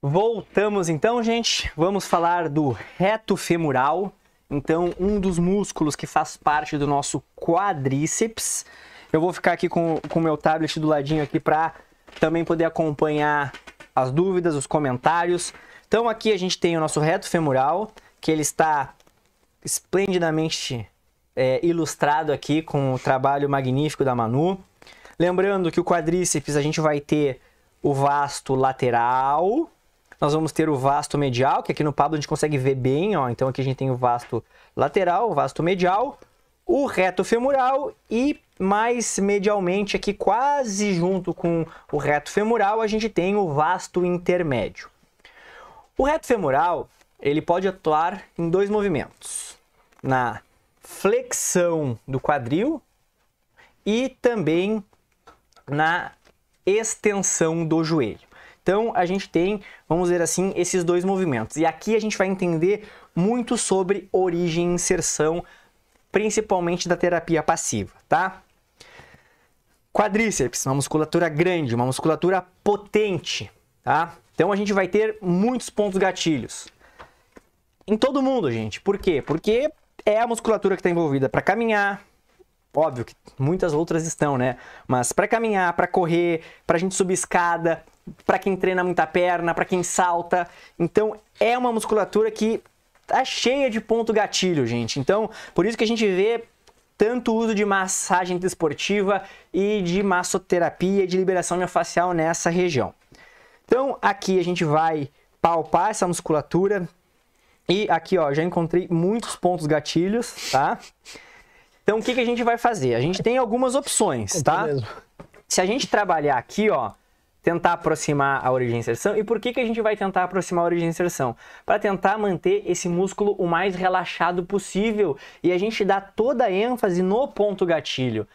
Voltamos então, gente. Vamos falar do reto femoral. Então, um dos músculos que faz parte do nosso quadríceps. Eu vou ficar aqui com o meu tablet do ladinho aqui para também poder acompanhar as dúvidas, os comentários. Então, aqui a gente tem o nosso reto femoral, que ele está esplendidamente é, ilustrado aqui com o trabalho magnífico da Manu. Lembrando que o quadríceps a gente vai ter o vasto lateral, nós vamos ter o vasto medial, que aqui no Pablo a gente consegue ver bem, ó. Então aqui a gente tem o vasto lateral, o vasto medial, o reto femoral e mais medialmente aqui quase junto com o reto femoral a gente tem o vasto intermédio. O reto femoral, ele pode atuar em dois movimentos. Na flexão do quadril e também na extensão do joelho. Então a gente tem, vamos dizer assim, esses dois movimentos. E aqui a gente vai entender muito sobre origem e inserção, principalmente da terapia passiva, tá? Quadríceps, uma musculatura grande, uma musculatura potente, tá? Então a gente vai ter muitos pontos gatilhos. Em todo mundo, gente. Por quê? Porque é a musculatura que está envolvida para caminhar, óbvio que muitas outras estão, né? Mas para caminhar, para correr, para a gente subir escada, para quem treina muita perna, para quem salta. Então é uma musculatura que tá cheia de ponto gatilho, gente. Então, por isso que a gente vê tanto uso de massagem desportiva e de massoterapia de liberação miofascial nessa região. Então, aqui a gente vai palpar essa musculatura e aqui, ó, já encontrei muitos pontos gatilhos, tá? Então, o que, que a gente vai fazer? A gente tem algumas opções, tá? Se a gente trabalhar aqui, ó, tentar aproximar a origem e inserção. E por que, que a gente vai tentar aproximar a origem e inserção? Para tentar manter esse músculo o mais relaxado possível e a gente dá toda a ênfase no ponto gatilho.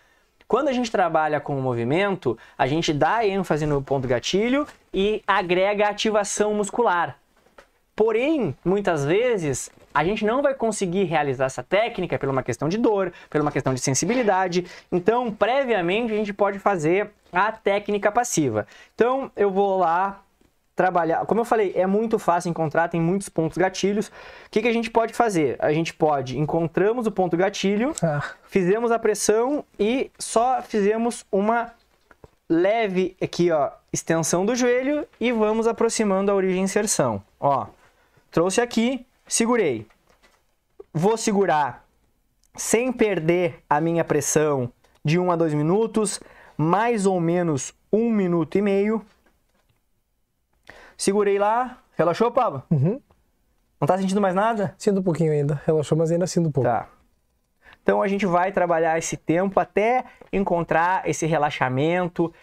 Quando a gente trabalha com o movimento, a gente dá ênfase no ponto gatilho e agrega ativação muscular. Porém, muitas vezes, a gente não vai conseguir realizar essa técnica por uma questão de dor, por uma questão de sensibilidade. Então, previamente, a gente pode fazer a técnica passiva. Então eu vou lá trabalhar. Como eu falei, é muito fácil encontrar, tem muitos pontos gatilhos. O que, que a gente pode fazer? A gente pode, encontramos o ponto gatilho, ah. fizemos a pressão e só fizemos uma leve aqui, ó, extensão do joelho e vamos aproximando a origem inserção. Ó, trouxe aqui, segurei. Vou segurar sem perder a minha pressão de 1 a 2 minutos, mais ou menos um minuto e meio. Segurei lá. Relaxou, Pablo? Uhum. Não tá sentindo mais nada? Sinto um pouquinho ainda. Relaxou, mas ainda sinto um pouco. Tá. Então a gente vai trabalhar esse tempo até encontrar esse relaxamento,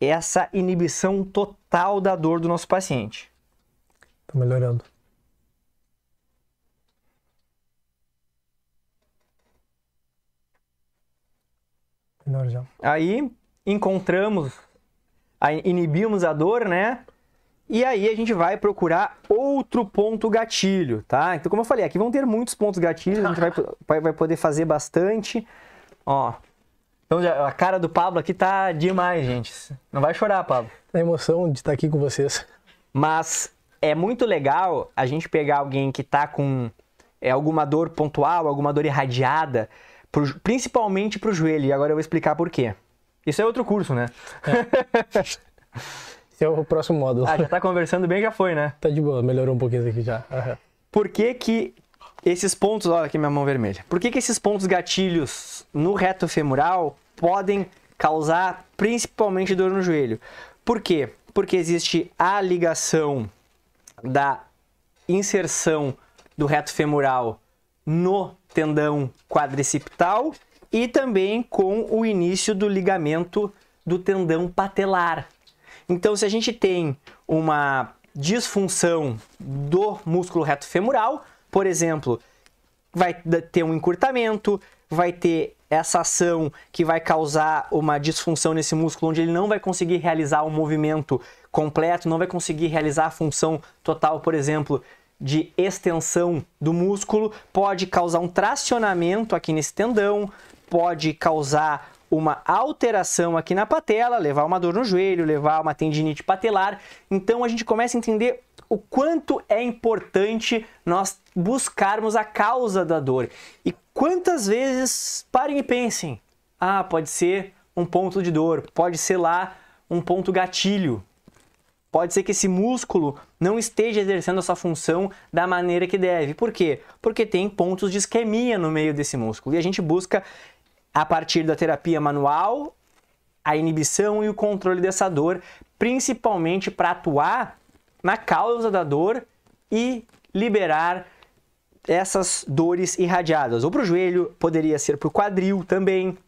essa inibição total da dor do nosso paciente. Tá melhorando. Aí encontramos, inibimos a dor, né? E aí a gente vai procurar outro ponto gatilho, tá? Então, como eu falei, aqui vão ter muitos pontos gatilhos, a gente vai, vai poder fazer bastante. Ó, então a cara do Pablo aqui tá demais, gente. Não vai chorar, Pablo. É emoção de estar aqui com vocês. Mas é muito legal a gente pegar alguém que tá com é, alguma dor pontual, alguma dor irradiada, Pro, principalmente para o joelho, e agora eu vou explicar por quê. Isso é outro curso, né? É. Esse é o próximo módulo. Ah, já tá conversando bem, já foi, né? Tá de boa, melhorou um pouquinho aqui já. Uhum. Por que que esses pontos, olha aqui minha mão vermelha, por que que esses pontos gatilhos no reto femoral podem causar principalmente dor no joelho? Por quê? Porque existe a ligação da inserção do reto femoral no tendão quadricipital e também com o início do ligamento do tendão patelar. Então, se a gente tem uma disfunção do músculo reto femoral, por exemplo, vai ter um encurtamento, vai ter essa ação que vai causar uma disfunção nesse músculo, onde ele não vai conseguir realizar o um movimento completo, não vai conseguir realizar a função total, por exemplo, de extensão do músculo pode causar um tracionamento aqui nesse tendão, pode causar uma alteração aqui na patela, levar uma dor no joelho, levar uma tendinite patelar. Então a gente começa a entender o quanto é importante nós buscarmos a causa da dor. E quantas vezes, parem e pensem, ah, pode ser um ponto de dor, pode ser lá um ponto gatilho, Pode ser que esse músculo não esteja exercendo a sua função da maneira que deve. Por quê? Porque tem pontos de isquemia no meio desse músculo. E a gente busca, a partir da terapia manual, a inibição e o controle dessa dor, principalmente para atuar na causa da dor e liberar essas dores irradiadas. Ou para o joelho, poderia ser para o quadril também.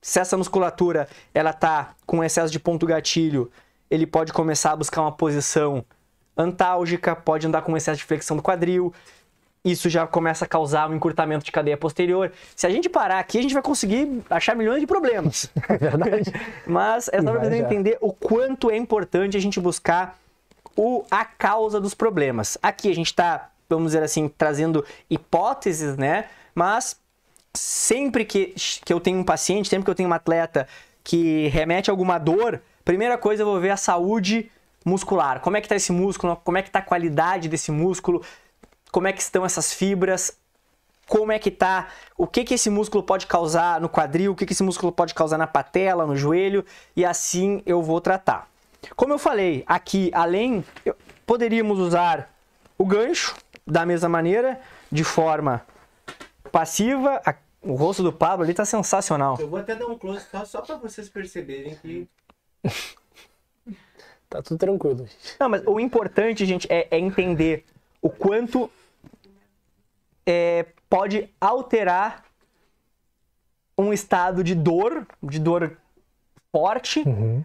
Se essa musculatura ela tá com excesso de ponto gatilho, ele pode começar a buscar uma posição antálgica, pode andar com um excesso de flexão do quadril. Isso já começa a causar um encurtamento de cadeia posterior. Se a gente parar aqui, a gente vai conseguir achar milhões de problemas. É verdade. Mas é só para entender o quanto é importante a gente buscar o, a causa dos problemas. Aqui a gente está, vamos dizer assim, trazendo hipóteses, né? Mas sempre que, que eu tenho um paciente, sempre que eu tenho um atleta que remete a alguma dor, Primeira coisa, eu vou ver a saúde muscular. Como é que está esse músculo? Como é que está a qualidade desse músculo? Como é que estão essas fibras? Como é que tá? O que que esse músculo pode causar no quadril? O que que esse músculo pode causar na patela, no joelho? E assim eu vou tratar. Como eu falei, aqui além poderíamos usar o gancho da mesma maneira, de forma passiva. O rosto do Pablo ali tá sensacional. Eu vou até dar um close só para vocês perceberem que tá tudo tranquilo. Gente. Não, mas o importante, gente, é, é entender o quanto é, pode alterar um estado de dor, de dor forte, uhum.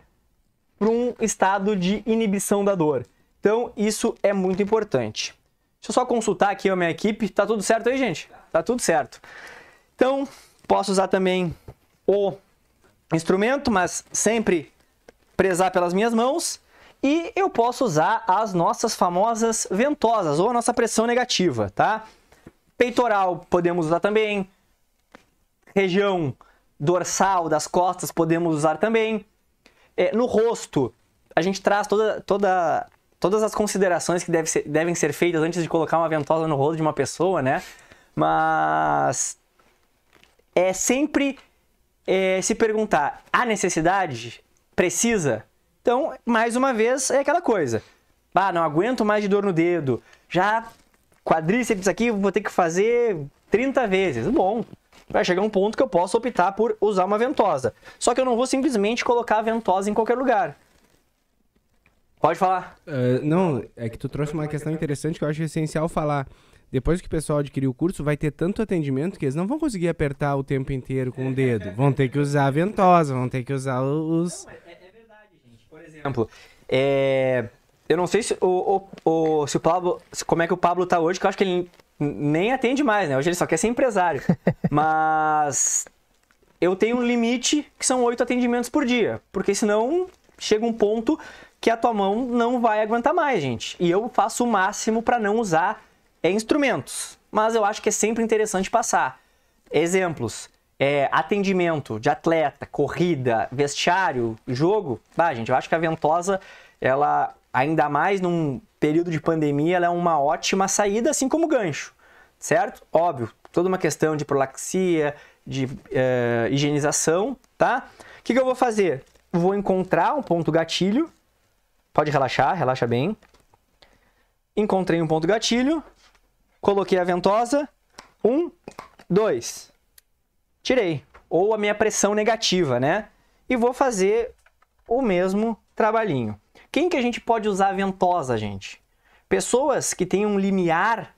para um estado de inibição da dor. Então, isso é muito importante. Deixa eu só consultar aqui a minha equipe. Tá tudo certo aí, gente? Tá tudo certo. Então, posso usar também o instrumento, mas sempre prezar pelas minhas mãos e eu posso usar as nossas famosas ventosas ou a nossa pressão negativa, tá? Peitoral podemos usar também, região dorsal das costas podemos usar também. É, no rosto, a gente traz toda, toda, todas as considerações que deve ser, devem ser feitas antes de colocar uma ventosa no rosto de uma pessoa, né? Mas é sempre é, se perguntar: há necessidade? precisa. Então, mais uma vez, é aquela coisa. Ah, não aguento mais de dor no dedo. Já quadríceps aqui, vou ter que fazer 30 vezes. Bom, vai chegar um ponto que eu posso optar por usar uma ventosa. Só que eu não vou simplesmente colocar a ventosa em qualquer lugar. Pode falar. Uh, não, é que tu trouxe uma questão interessante que eu acho essencial falar. Depois que o pessoal adquirir o curso, vai ter tanto atendimento que eles não vão conseguir apertar o tempo inteiro com o dedo. Vão ter que usar a ventosa, vão ter que usar os. Não, é, é verdade, gente. Por exemplo, é... eu não sei se o, o, o, se o Pablo. Como é que o Pablo tá hoje, que eu acho que ele nem atende mais, né? Hoje ele só quer ser empresário. Mas eu tenho um limite que são oito atendimentos por dia, porque senão chega um ponto que a tua mão não vai aguentar mais, gente. E eu faço o máximo para não usar é instrumentos, mas eu acho que é sempre interessante passar. Exemplos: é, atendimento de atleta, corrida, vestiário, jogo. Bah, gente, eu acho que a Ventosa, ela, ainda mais num período de pandemia, ela é uma ótima saída, assim como o gancho, certo? Óbvio, toda uma questão de prolaxia, de é, higienização, tá? O que, que eu vou fazer? Vou encontrar um ponto gatilho. Pode relaxar, relaxa bem. Encontrei um ponto gatilho. Coloquei a ventosa. Um, dois. Tirei. Ou a minha pressão negativa, né? E vou fazer o mesmo trabalhinho. Quem que a gente pode usar a ventosa, gente? Pessoas que têm um limiar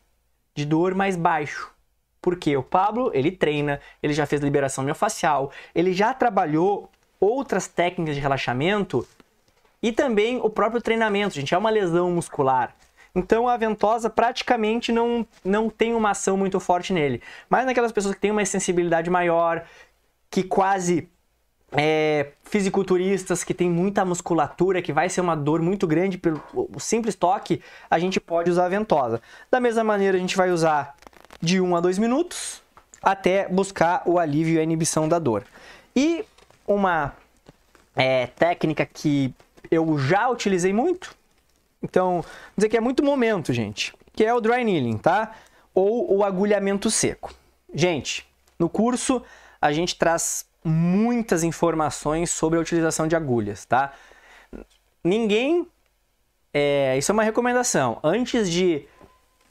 de dor mais baixo. Porque o Pablo, ele treina, ele já fez liberação miofascial, ele já trabalhou outras técnicas de relaxamento e também o próprio treinamento, gente. É uma lesão muscular. Então a ventosa praticamente não, não tem uma ação muito forte nele. Mas naquelas pessoas que têm uma sensibilidade maior, que quase é, fisiculturistas que tem muita musculatura, que vai ser uma dor muito grande pelo simples toque, a gente pode usar a ventosa. Da mesma maneira, a gente vai usar de 1 a 2 minutos até buscar o alívio e a inibição da dor. E uma é, técnica que eu já utilizei muito, então, dizer que é muito momento, gente, que é o dry needling, tá? Ou o agulhamento seco. Gente, no curso a gente traz muitas informações sobre a utilização de agulhas, tá? Ninguém, é, isso é uma recomendação, antes de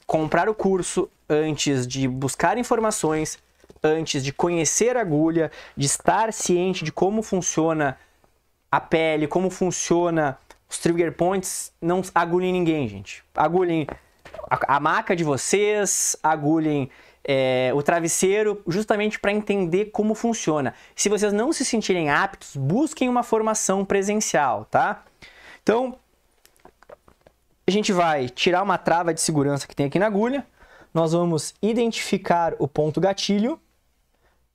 comprar o curso, antes de buscar informações, antes de conhecer a agulha, de estar ciente de como funciona a pele, como funciona os trigger points não agulhem ninguém, gente. Agulhem a, a maca de vocês, agulhem é, o travesseiro, justamente para entender como funciona. Se vocês não se sentirem aptos, busquem uma formação presencial, tá? Então, a gente vai tirar uma trava de segurança que tem aqui na agulha, nós vamos identificar o ponto gatilho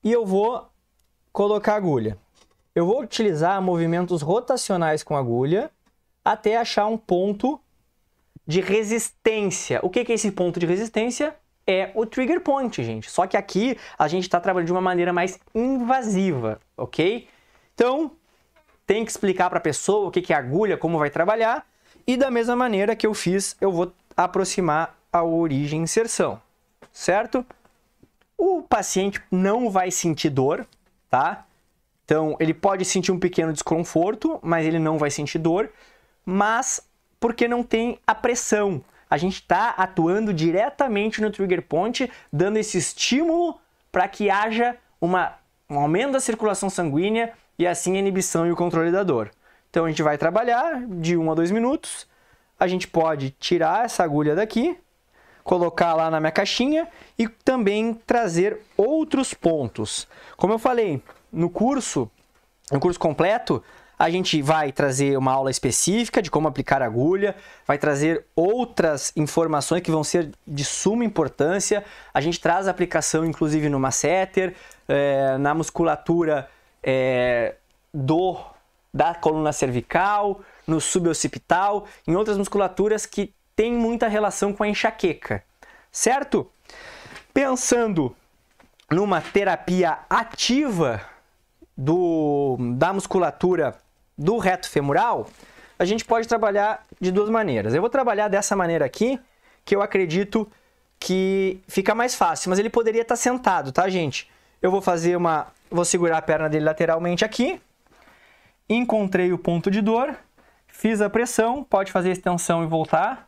e eu vou colocar a agulha. Eu vou utilizar movimentos rotacionais com a agulha até achar um ponto de resistência. O que é esse ponto de resistência? É o trigger point, gente. Só que aqui a gente está trabalhando de uma maneira mais invasiva, ok? Então, tem que explicar para a pessoa o que é agulha, como vai trabalhar. E da mesma maneira que eu fiz, eu vou aproximar a origem inserção, certo? O paciente não vai sentir dor, tá? Então, ele pode sentir um pequeno desconforto, mas ele não vai sentir dor mas porque não tem a pressão. A gente está atuando diretamente no trigger point, dando esse estímulo para que haja uma, um aumento da circulação sanguínea e assim a inibição e o controle da dor. Então a gente vai trabalhar de 1 um a 2 minutos. A gente pode tirar essa agulha daqui, colocar lá na minha caixinha e também trazer outros pontos. Como eu falei, no curso, no curso completo, a gente vai trazer uma aula específica de como aplicar agulha, vai trazer outras informações que vão ser de suma importância. A gente traz a aplicação, inclusive, no masseter, é, eh, na musculatura é, do da coluna cervical, no suboccipital, em outras musculaturas que têm muita relação com a enxaqueca, certo? Pensando numa terapia ativa do, da musculatura do reto femoral, a gente pode trabalhar de duas maneiras. Eu vou trabalhar dessa maneira aqui, que eu acredito que fica mais fácil, mas ele poderia estar sentado, tá, gente? Eu vou fazer uma... vou segurar a perna dele lateralmente aqui, encontrei o ponto de dor, fiz a pressão, pode fazer a extensão e voltar,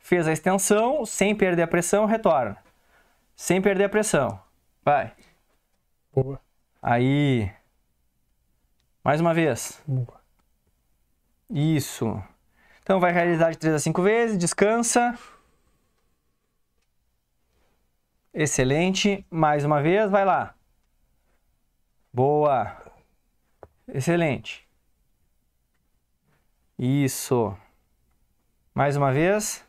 fez a extensão, sem perder a pressão, retorna. Sem perder a pressão. Vai. Boa. Aí. Mais uma vez. Boa. Isso. Então vai realizar de 3 a 5 vezes, descansa. Excelente. Mais uma vez, vai lá. Boa. Excelente. Isso. Mais uma vez.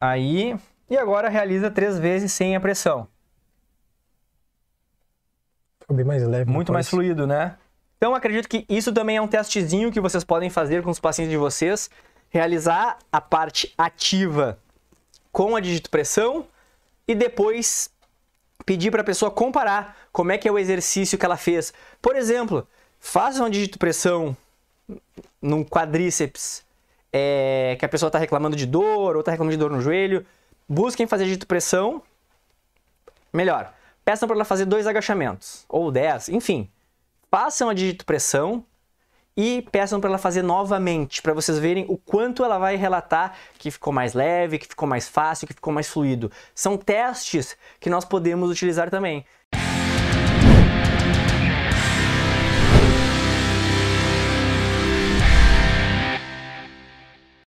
Aí. E agora realiza três vezes sem a pressão. Ficou bem mais leve. Muito mais fluido, né? Então acredito que isso também é um testezinho que vocês podem fazer com os pacientes de vocês. Realizar a parte ativa com a digitopressão e depois pedir para a pessoa comparar como é que é o exercício que ela fez. Por exemplo, faça uma digitopressão num quadríceps é, que a pessoa está reclamando de dor ou está reclamando de dor no joelho. Busquem fazer digitopressão. Melhor, peçam para ela fazer dois agachamentos, ou dez, enfim. Façam a pressão e peçam para ela fazer novamente, para vocês verem o quanto ela vai relatar que ficou mais leve, que ficou mais fácil, que ficou mais fluido. São testes que nós podemos utilizar também.